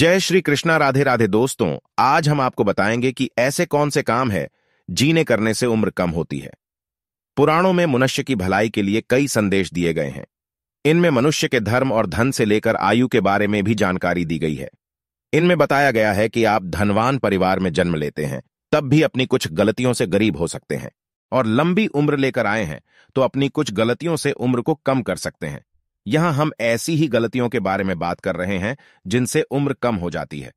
जय श्री कृष्णा राधे राधे दोस्तों आज हम आपको बताएंगे कि ऐसे कौन से काम है जीने करने से उम्र कम होती है पुराणों में मनुष्य की भलाई के लिए कई संदेश दिए गए हैं इनमें मनुष्य के धर्म और धन से लेकर आयु के बारे में भी जानकारी दी गई है इनमें बताया गया है कि आप धनवान परिवार में जन्म लेते हैं तब भी अपनी कुछ गलतियों से गरीब हो सकते हैं और लंबी उम्र लेकर आए हैं तो अपनी कुछ गलतियों से उम्र को कम कर सकते हैं यहां हम ऐसी ही गलतियों के बारे में बात कर रहे हैं जिनसे उम्र कम हो जाती है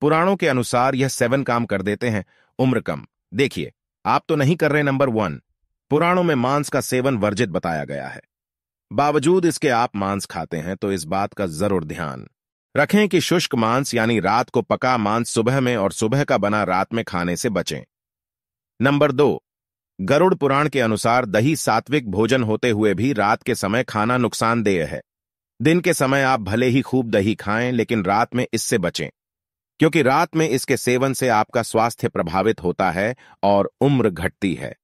पुराणों के अनुसार यह सेवन काम कर देते हैं उम्र कम देखिए आप तो नहीं कर रहे नंबर वन पुराणों में मांस का सेवन वर्जित बताया गया है बावजूद इसके आप मांस खाते हैं तो इस बात का जरूर ध्यान रखें कि शुष्क मांस यानी रात को पका मांस सुबह में और सुबह का बना रात में खाने से बचें नंबर दो गरुड़ पुराण के अनुसार दही सात्विक भोजन होते हुए भी रात के समय खाना नुकसानदेह है दिन के समय आप भले ही खूब दही खाएं लेकिन रात में इससे बचें क्योंकि रात में इसके सेवन से आपका स्वास्थ्य प्रभावित होता है और उम्र घटती है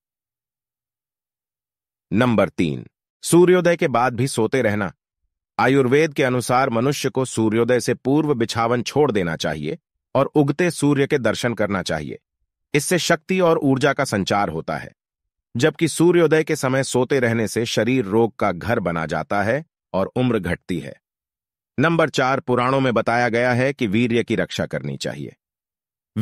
नंबर तीन सूर्योदय के बाद भी सोते रहना आयुर्वेद के अनुसार मनुष्य को सूर्योदय से पूर्व बिछावन छोड़ देना चाहिए और उगते सूर्य के दर्शन करना चाहिए इससे शक्ति और ऊर्जा का संचार होता है जबकि सूर्योदय के समय सोते रहने से शरीर रोग का घर बना जाता है और उम्र घटती है नंबर चार पुराणों में बताया गया है कि वीर्य की रक्षा करनी चाहिए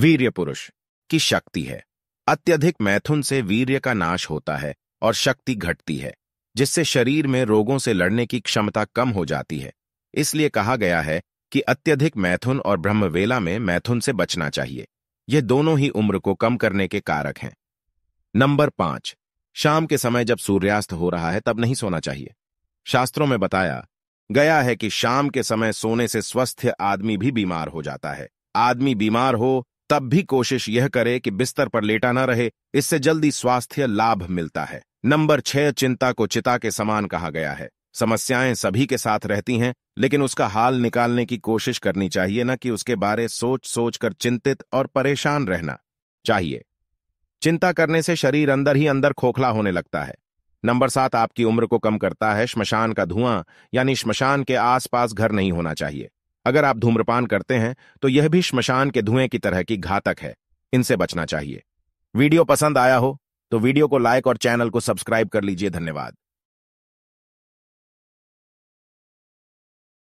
वीर्य पुरुष की शक्ति है अत्यधिक मैथुन से वीर्य का नाश होता है और शक्ति घटती है जिससे शरीर में रोगों से लड़ने की क्षमता कम हो जाती है इसलिए कहा गया है कि अत्यधिक मैथुन और ब्रह्मवेला में मैथुन से बचना चाहिए यह दोनों ही उम्र को कम करने के कारक हैं नंबर पांच शाम के समय जब सूर्यास्त हो रहा है तब नहीं सोना चाहिए शास्त्रों में बताया गया है कि शाम के समय सोने से स्वस्थ आदमी भी बीमार हो जाता है आदमी बीमार हो तब भी कोशिश यह करे कि बिस्तर पर लेटा न रहे इससे जल्दी स्वास्थ्य लाभ मिलता है नंबर छह चिंता को चिता के समान कहा गया है समस्याएं सभी के साथ रहती हैं लेकिन उसका हाल निकालने की कोशिश करनी चाहिए न कि उसके बारे सोच सोच कर चिंतित और परेशान रहना चाहिए चिंता करने से शरीर अंदर ही अंदर खोखला होने लगता है नंबर सात आपकी उम्र को कम करता है श्मशान का धुआं यानी श्मशान के आसपास घर नहीं होना चाहिए अगर आप धूम्रपान करते हैं तो यह भी श्मशान के धुएं की तरह की घातक है इनसे बचना चाहिए वीडियो पसंद आया हो तो वीडियो को लाइक और चैनल को सब्सक्राइब कर लीजिए धन्यवाद